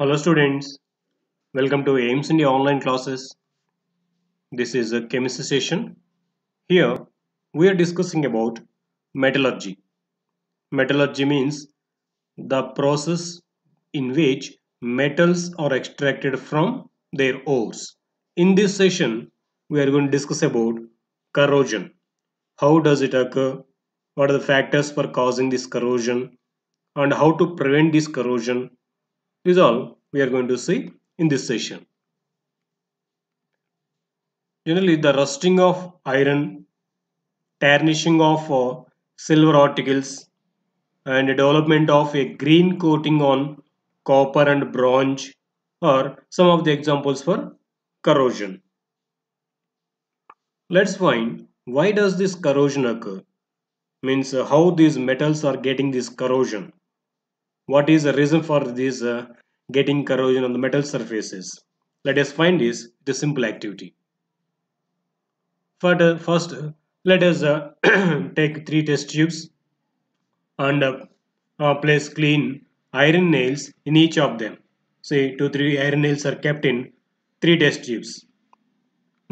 Hello students, welcome to AIMS India online classes. This is a chemistry session. Here we are discussing about metallurgy. Metallurgy means the process in which metals are extracted from their ores. In this session we are going to discuss about corrosion. How does it occur? What are the factors for causing this corrosion? And how to prevent this corrosion is all we are going to see in this session. Generally, the rusting of iron, tarnishing of uh, silver articles, and development of a green coating on copper and bronze are some of the examples for corrosion. Let's find why does this corrosion occur? Means uh, how these metals are getting this corrosion what is the reason for this uh, getting corrosion on the metal surfaces let us find this the simple activity but, uh, first let us uh, take three test tubes and uh, uh, place clean iron nails in each of them say two three iron nails are kept in three test tubes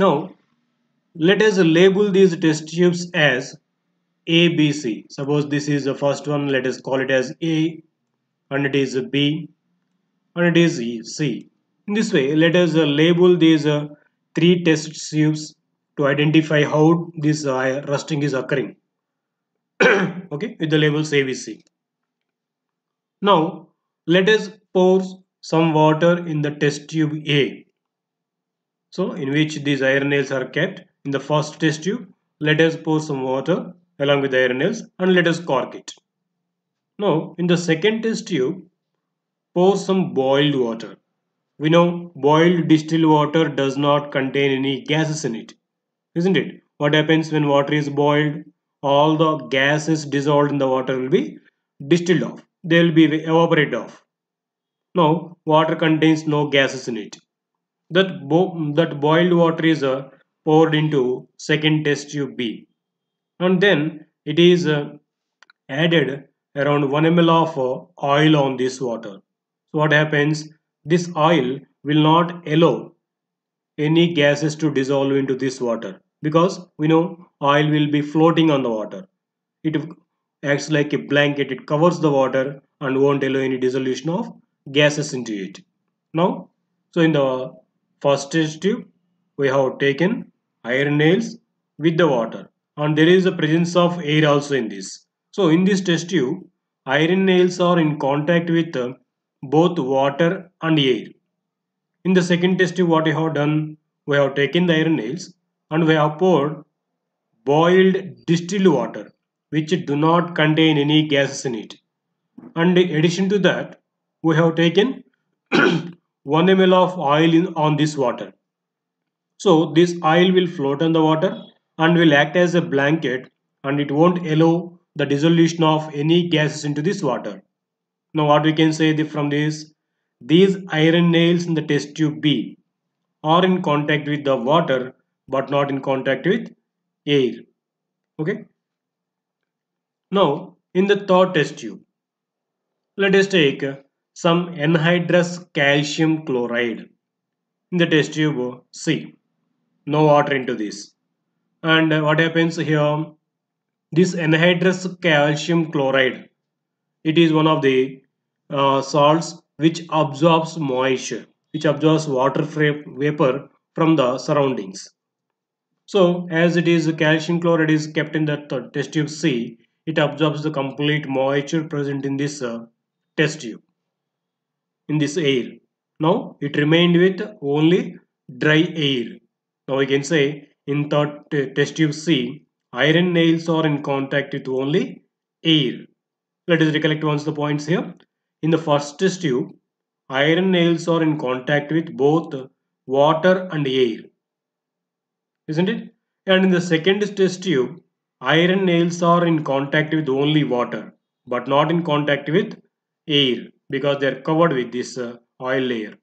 now let us label these test tubes as ABC. Suppose this is the first one, let us call it as A and it is B and it is C. In this way, let us uh, label these uh, three test tubes to identify how this uh, rusting is occurring. okay, with the labels ABC. Now, let us pour some water in the test tube A. So, in which these iron nails are kept. In the first test tube, let us pour some water along with the iron nails and let us cork it. Now in the second test tube pour some boiled water. We know boiled distilled water does not contain any gases in it. Isn't it? What happens when water is boiled? All the gases dissolved in the water will be distilled off. They will be evaporated off. Now water contains no gases in it. That, bo that boiled water is uh, poured into second test tube B. And then it is uh, added around 1 ml of uh, oil on this water. So what happens? This oil will not allow any gases to dissolve into this water because we know oil will be floating on the water. It acts like a blanket. It covers the water and won't allow any dissolution of gases into it. Now, so in the first test tube, we have taken iron nails with the water and there is the presence of air also in this. So in this test tube, iron nails are in contact with uh, both water and air. In the second test tube, what we have done, we have taken the iron nails and we have poured boiled distilled water which do not contain any gases in it. And in addition to that, we have taken 1 ml of oil in, on this water. So this oil will float on the water and will act as a blanket and it won't allow the dissolution of any gases into this water. Now what we can say from this, these iron nails in the test tube B are in contact with the water but not in contact with air. Okay. Now in the third test tube, let us take some anhydrous calcium chloride in the test tube C. No water into this. And what happens here? this anhydrous calcium chloride it is one of the uh, salts which absorbs moisture which absorbs water vapor from the surroundings so as it is calcium chloride is kept in the test tube c it absorbs the complete moisture present in this uh, test tube in this air now it remained with only dry air now we can say in the uh, test tube c iron nails are in contact with only air. Let us recollect once the points here. In the first tube, iron nails are in contact with both water and air. Isn't it? And in the second test tube, iron nails are in contact with only water but not in contact with air because they are covered with this uh, oil layer.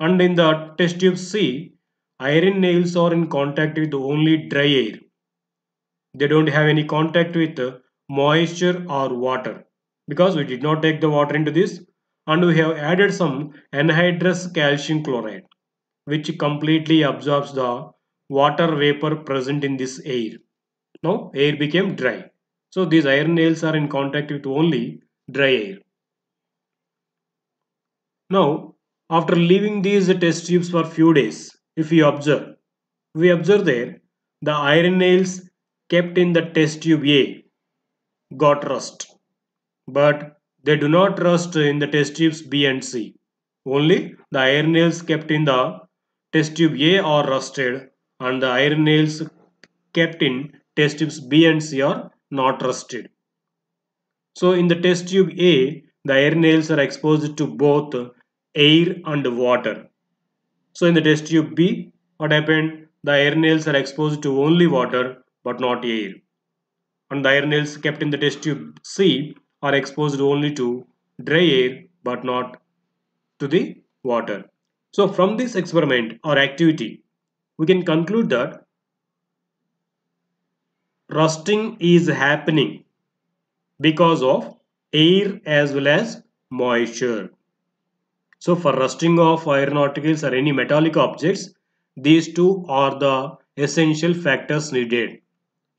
And in the test tube C, iron nails are in contact with only dry air they don't have any contact with uh, moisture or water because we did not take the water into this and we have added some anhydrous calcium chloride which completely absorbs the water vapor present in this air. Now air became dry. So these iron nails are in contact with only dry air. Now after leaving these test tubes for few days if you observe we observe there the iron nails kept in the test tube A got rust, but they do not rust in the test tubes B and C. Only the iron nails kept in the test tube A are rusted and the iron nails kept in test tubes B and C are not rusted. So in the test tube A, the iron nails are exposed to both air and water. So in the test tube B, what happened? The iron nails are exposed to only water but not air. And the air nails kept in the test tube C are exposed only to dry air but not to the water. So from this experiment or activity, we can conclude that rusting is happening because of air as well as moisture. So for rusting of iron articles or any metallic objects, these two are the essential factors needed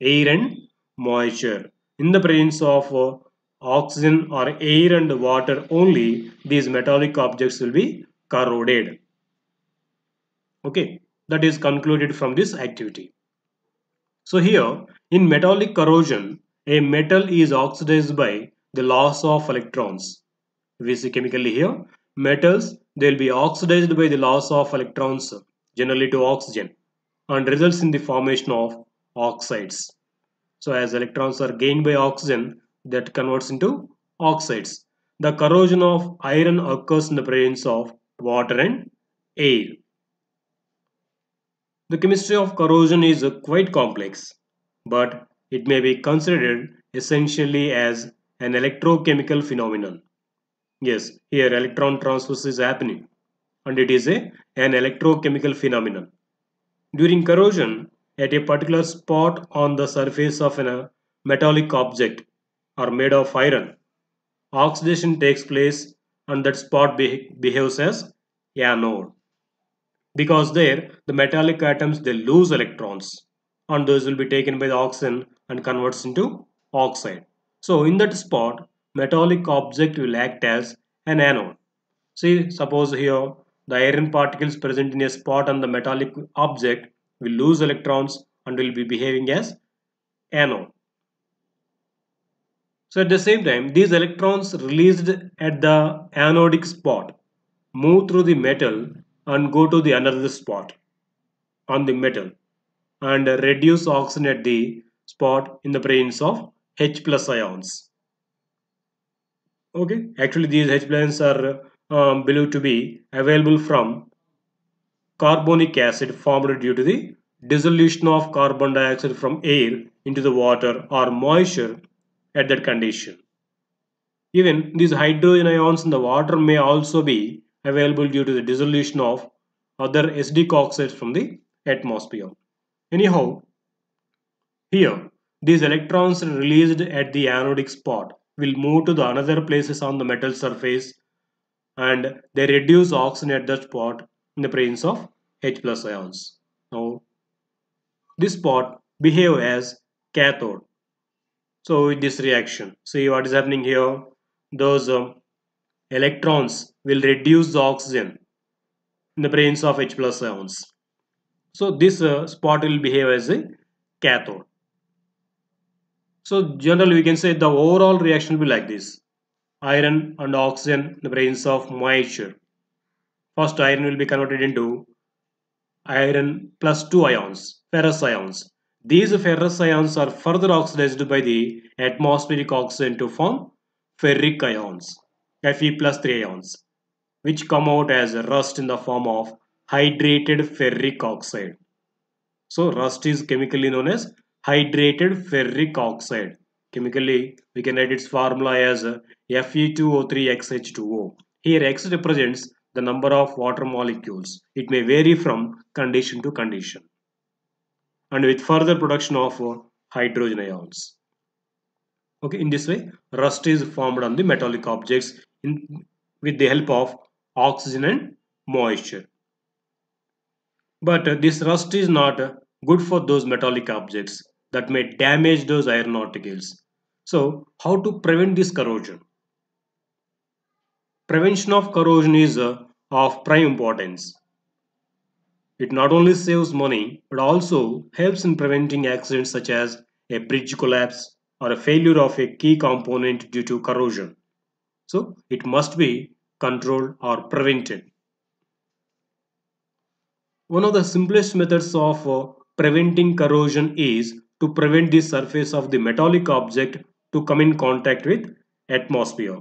air and moisture. In the presence of uh, oxygen or air and water only, these metallic objects will be corroded. Okay, that is concluded from this activity. So here, in metallic corrosion, a metal is oxidized by the loss of electrons. We see chemically here, metals, they'll be oxidized by the loss of electrons, generally to oxygen, and results in the formation of oxides. So as electrons are gained by oxygen, that converts into oxides. The corrosion of iron occurs in the presence of water and air. The chemistry of corrosion is quite complex, but it may be considered essentially as an electrochemical phenomenon. Yes, here electron transfer is happening and it is a, an electrochemical phenomenon. During corrosion, at a particular spot on the surface of a uh, metallic object or made of iron. Oxidation takes place and that spot be behaves as anode because there the metallic atoms they lose electrons and those will be taken by the oxygen and converts into oxide. So in that spot metallic object will act as an anode. See suppose here the iron particles present in a spot on the metallic object will lose electrons and will be behaving as anode. So at the same time, these electrons released at the anodic spot move through the metal and go to the another spot on the metal and reduce oxygen at the spot in the presence of H plus ions. Okay, actually these H ions are um, believed to be available from carbonic acid formed due to the dissolution of carbon dioxide from air into the water or moisture at that condition. Even these hydrogen ions in the water may also be available due to the dissolution of other acidic oxides from the atmosphere. Anyhow, here these electrons released at the anodic spot will move to the another places on the metal surface and they reduce oxygen at that spot in the presence of H plus ions. Now this spot behave as cathode. So with this reaction, see what is happening here? Those um, electrons will reduce the oxygen in the presence of H plus ions. So this uh, spot will behave as a cathode. So generally we can say the overall reaction will be like this. Iron and oxygen in the presence of moisture First iron will be converted into iron plus 2 ions, ferrous ions. These ferrous ions are further oxidized by the atmospheric oxygen to form ferric ions, Fe plus 3 ions, which come out as rust in the form of hydrated ferric oxide. So rust is chemically known as hydrated ferric oxide. Chemically, we can write its formula as Fe2O3XH2O. Here X represents the number of water molecules. It may vary from condition to condition and with further production of hydrogen ions. Okay, in this way, rust is formed on the metallic objects in, with the help of oxygen and moisture. But uh, this rust is not uh, good for those metallic objects that may damage those iron articles. So, how to prevent this corrosion? Prevention of corrosion is uh, of prime importance. It not only saves money but also helps in preventing accidents such as a bridge collapse or a failure of a key component due to corrosion. So it must be controlled or prevented. One of the simplest methods of uh, preventing corrosion is to prevent the surface of the metallic object to come in contact with atmosphere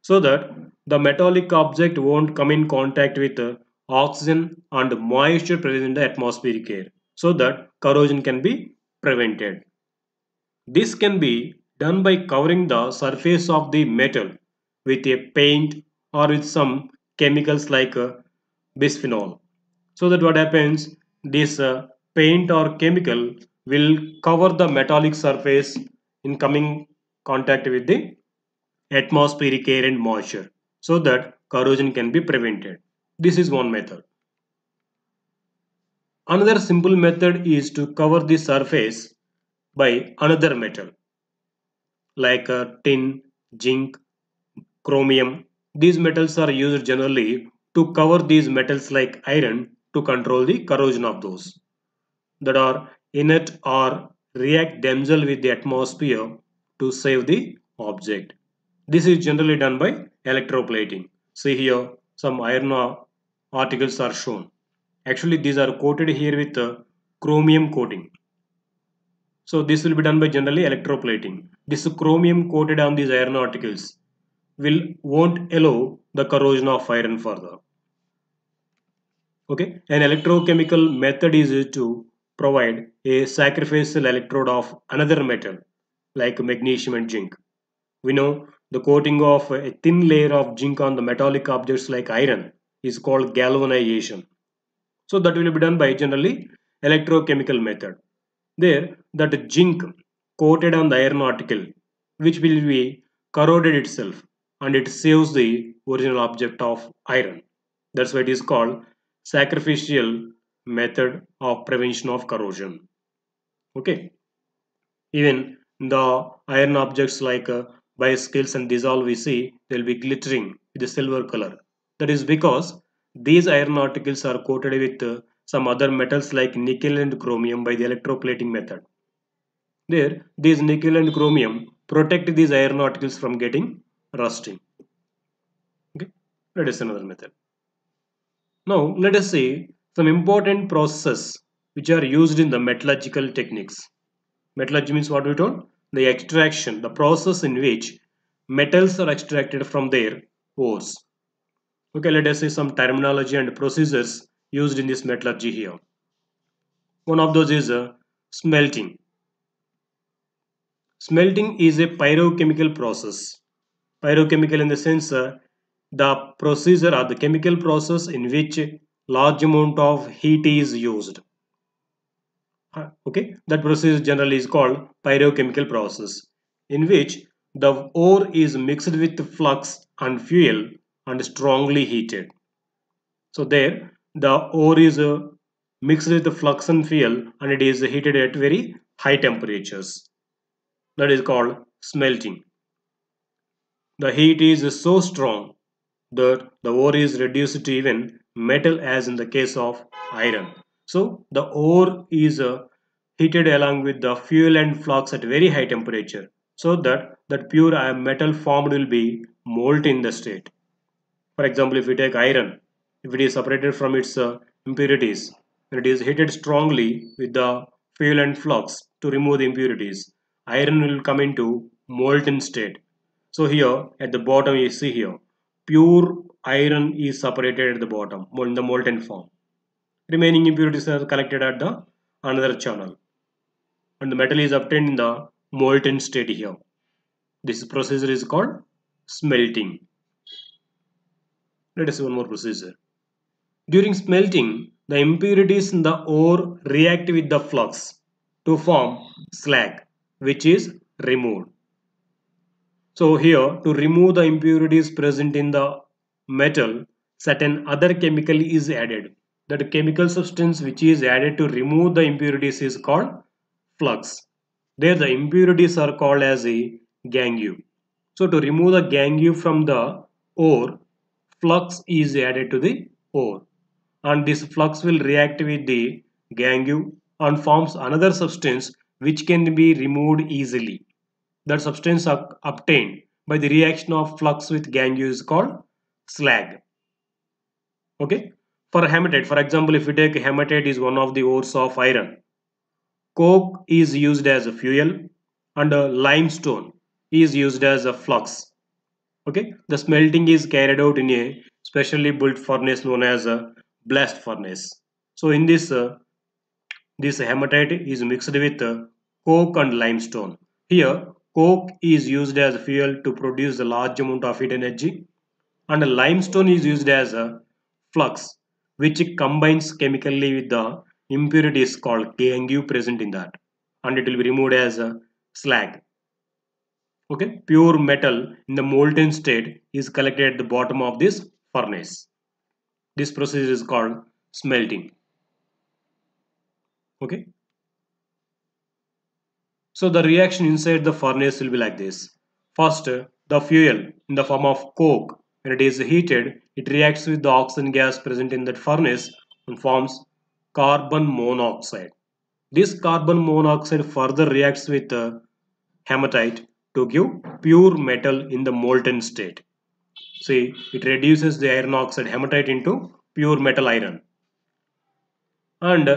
so that the metallic object won't come in contact with uh, oxygen and moisture present in the atmospheric air so that corrosion can be prevented. This can be done by covering the surface of the metal with a paint or with some chemicals like uh, bisphenol. So that what happens, this uh, paint or chemical will cover the metallic surface in coming contact with the atmospheric air and moisture so that corrosion can be prevented. This is one method. Another simple method is to cover the surface by another metal like tin, zinc, chromium. These metals are used generally to cover these metals like iron to control the corrosion of those that are inert or react themselves with the atmosphere to save the object. This is generally done by electroplating. See here, some iron articles are shown. Actually, these are coated here with uh, chromium coating. So this will be done by generally electroplating. This chromium coated on these iron articles will won't allow the corrosion of iron further. Okay, an electrochemical method is to provide a sacrificial electrode of another metal like magnesium and zinc. We know the coating of a thin layer of zinc on the metallic objects like iron is called galvanization. So that will be done by generally electrochemical method. There that zinc coated on the iron article which will be corroded itself and it saves the original object of iron. That's why it is called sacrificial method of prevention of corrosion. Okay. Even the iron objects like uh, by skills and dissolve, all we see they'll be glittering with a silver color that is because these iron articles are coated with uh, some other metals like nickel and chromium by the electroplating method there these nickel and chromium protect these iron articles from getting rusting okay that is another method now let us see some important processes which are used in the metallurgical techniques metallurgy means what we told the extraction, the process in which metals are extracted from their ores. Okay, let us see some terminology and procedures used in this metallurgy here. One of those is uh, smelting. Smelting is a pyrochemical process. Pyrochemical in the sense uh, the procedure or the chemical process in which large amount of heat is used Ah, okay that process generally is called pyrochemical process in which the ore is mixed with flux and fuel and strongly heated so there the ore is uh, mixed with the flux and fuel and it is heated at very high temperatures that is called smelting the heat is so strong that the ore is reduced to even metal as in the case of iron so the ore is uh, heated along with the fuel and flux at very high temperature so that that pure uh, metal formed will be molten in the state. For example, if we take iron, if it is separated from its uh, impurities and it is heated strongly with the fuel and flux to remove the impurities, iron will come into molten state. So here at the bottom you see here, pure iron is separated at the bottom in the molten form remaining impurities are collected at the another channel and the metal is obtained in the molten state here. This procedure is called smelting. Let us see one more procedure. During smelting, the impurities in the ore react with the flux to form slag which is removed. So here to remove the impurities present in the metal certain other chemical is added that chemical substance which is added to remove the impurities is called flux. There the impurities are called as a gangue. So to remove the gangue from the ore, flux is added to the ore. And this flux will react with the gangue and forms another substance which can be removed easily. That substance obtained by the reaction of flux with gangue is called slag. Okay, for hematite for example if you take hematite is one of the ores of iron coke is used as a fuel and a uh, limestone is used as a flux okay the smelting is carried out in a specially built furnace known as a blast furnace so in this uh, this hematite is mixed with uh, coke and limestone here coke is used as fuel to produce a large amount of heat energy and limestone is used as a flux which combines chemically with the impurities called KNU present in that and it will be removed as a slag. Okay, pure metal in the molten state is collected at the bottom of this furnace. This process is called smelting. Okay. So the reaction inside the furnace will be like this. First, the fuel in the form of coke when it is heated it reacts with the oxygen gas present in that furnace and forms carbon monoxide. This carbon monoxide further reacts with the hematite to give pure metal in the molten state. See, it reduces the iron oxide hematite into pure metal iron. And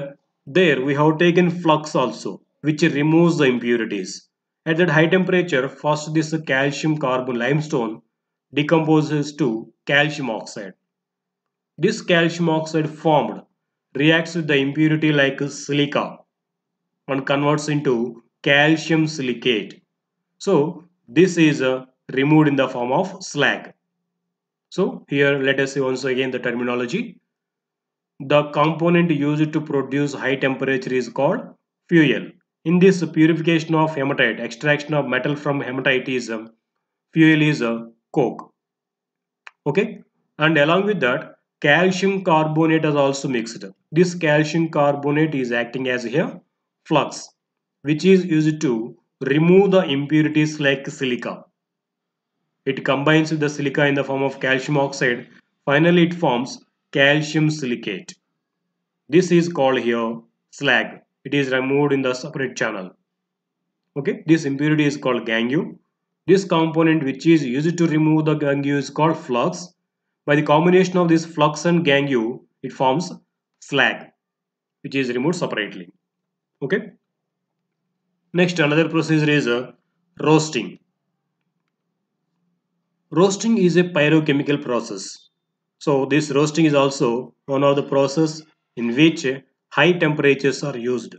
there we have taken flux also, which removes the impurities. At that high temperature, first this calcium carbon limestone decomposes to calcium oxide. This calcium oxide formed reacts with the impurity like silica and converts into calcium silicate. So this is uh, removed in the form of slag. So here let us see once again the terminology. The component used to produce high temperature is called fuel. In this purification of hematite, extraction of metal from hematite is uh, fuel is uh, coke okay and along with that calcium carbonate is also mixed this calcium carbonate is acting as a flux which is used to remove the impurities like silica it combines with the silica in the form of calcium oxide finally it forms calcium silicate this is called here slag it is removed in the separate channel okay this impurity is called gangue this component which is used to remove the gangue is called flux. By the combination of this flux and gangue, it forms slag which is removed separately. Okay. Next another procedure is uh, roasting. Roasting is a pyrochemical process. So this roasting is also one of the process in which high temperatures are used.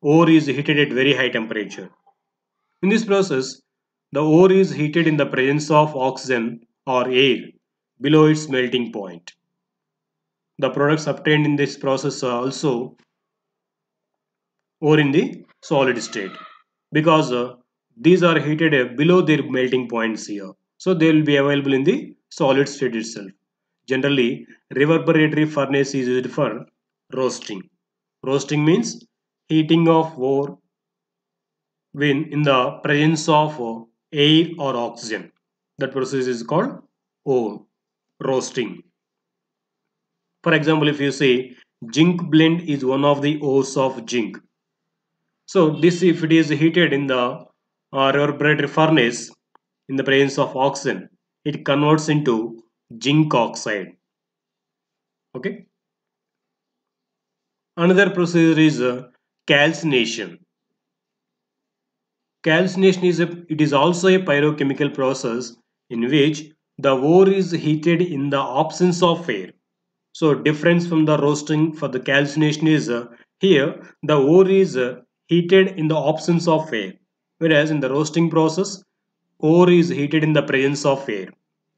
Ore is heated at very high temperature. In this process, the ore is heated in the presence of oxygen or air below its melting point. The products obtained in this process are also ore in the solid state because uh, these are heated uh, below their melting points here. So they will be available in the solid state itself. Generally, reverberatory furnace is used for roasting. Roasting means heating of ore when in the presence of uh, air or oxygen. That process is called O roasting. For example, if you say zinc blend is one of the ores of zinc. So this if it is heated in the uh, reverberatory furnace in the presence of oxygen, it converts into zinc oxide. Okay. Another procedure is uh, calcination. Calcination is a, it is also a pyrochemical process in which the ore is heated in the absence of air. So difference from the roasting for the calcination is uh, here the ore is uh, heated in the absence of air whereas in the roasting process ore is heated in the presence of air.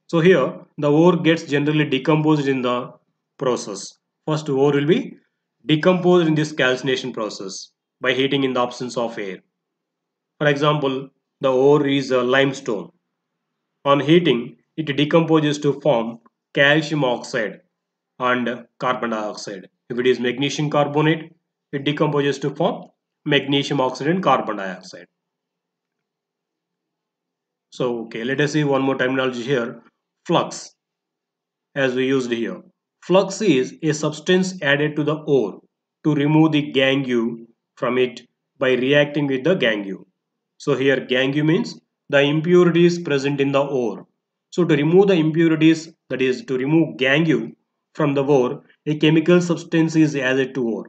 So here the ore gets generally decomposed in the process. First ore will be decomposed in this calcination process by heating in the absence of air. For example, the ore is a limestone. On heating, it decomposes to form calcium oxide and carbon dioxide. If it is magnesium carbonate, it decomposes to form magnesium oxide and carbon dioxide. So, okay, let us see one more terminology here. Flux, as we used here. Flux is a substance added to the ore to remove the gangue from it by reacting with the gangue. So here gangue means the impurities present in the ore. So to remove the impurities, that is to remove gangue from the ore, a chemical substance is added to ore.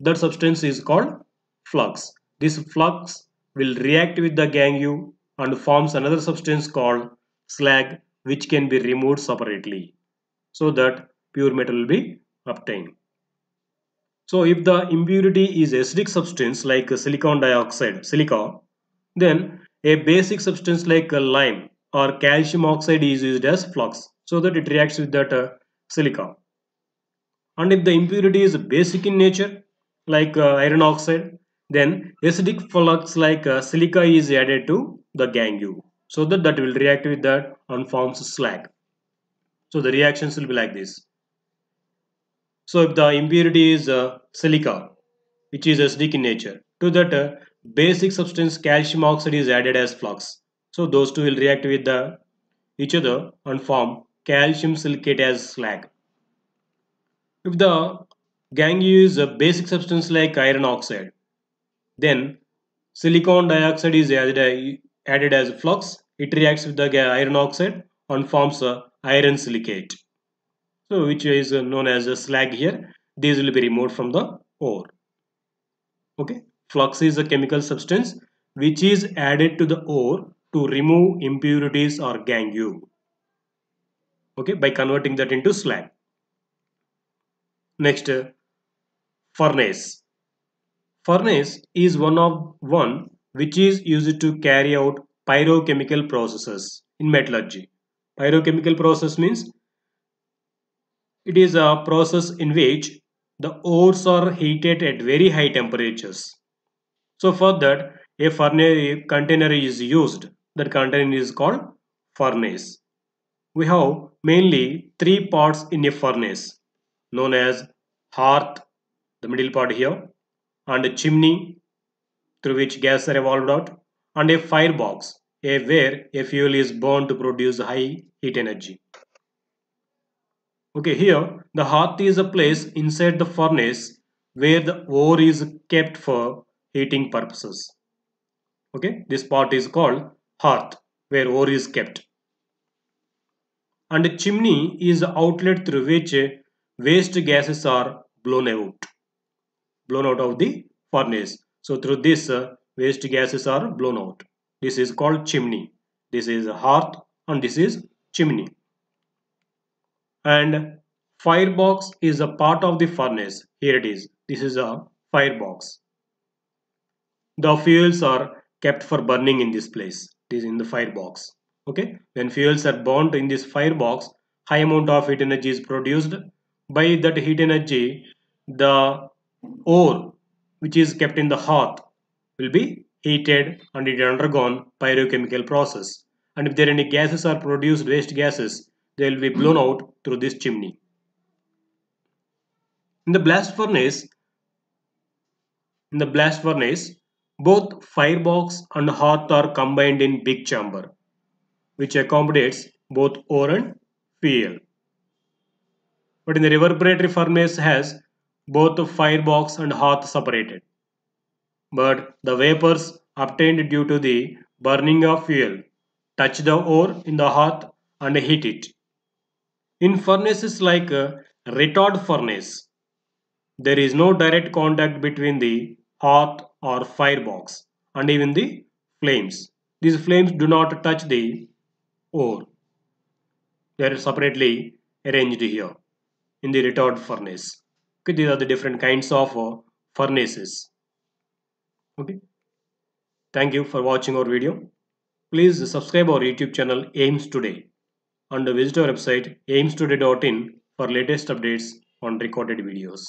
That substance is called flux. This flux will react with the gangue and forms another substance called slag which can be removed separately so that pure metal will be obtained. So if the impurity is acidic substance like silicon dioxide, silica, then a basic substance like uh, lime or calcium oxide is used as flux so that it reacts with that uh, silica. And if the impurity is basic in nature like uh, iron oxide then acidic flux like uh, silica is added to the gangue so that that will react with that and forms slag. So the reactions will be like this. So if the impurity is uh, silica which is acidic in nature to that uh, basic substance calcium oxide is added as flux. So those two will react with the each other and form calcium silicate as slag. If the gangue is a basic substance like iron oxide, then silicon dioxide is added, added as flux. It reacts with the iron oxide and forms a iron silicate. So which is known as a slag here. These will be removed from the ore. Okay. Flux is a chemical substance which is added to the ore to remove impurities or gangue. Okay, by converting that into slag. Next, uh, furnace. Furnace is one of one which is used to carry out pyrochemical processes in metallurgy. Pyrochemical process means it is a process in which the ores are heated at very high temperatures so for that, a furnace container is used. That container is called furnace. We have mainly three parts in a furnace known as hearth, the middle part here, and a chimney through which gas are evolved out, and a firebox, a where a fuel is burned to produce high heat energy. Okay, here the hearth is a place inside the furnace where the ore is kept for heating purposes. Okay, this part is called hearth where ore is kept. And a chimney is the outlet through which waste gases are blown out, blown out of the furnace. So through this uh, waste gases are blown out. This is called chimney. This is hearth and this is chimney. And firebox is a part of the furnace. Here it is. This is a firebox the fuels are kept for burning in this place It is in the firebox okay when fuels are burnt in this firebox high amount of heat energy is produced by that heat energy the ore which is kept in the hearth will be heated and it undergone pyrochemical process and if there are any gases are produced waste gases they will be blown out through this chimney in the blast furnace in the blast furnace both firebox and hearth are combined in big chamber, which accommodates both ore and fuel. But in the reverberatory furnace has both firebox and hearth separated. But the vapors obtained due to the burning of fuel touch the ore in the hearth and heat it. In furnaces like a uh, retard furnace, there is no direct contact between the hot or firebox and even the flames. These flames do not touch the ore. They are separately arranged here in the retard furnace. Okay, these are the different kinds of uh, furnaces. Okay. Thank you for watching our video. Please subscribe our YouTube channel AIMS Today and visit our website aimstoday.in for latest updates on recorded videos.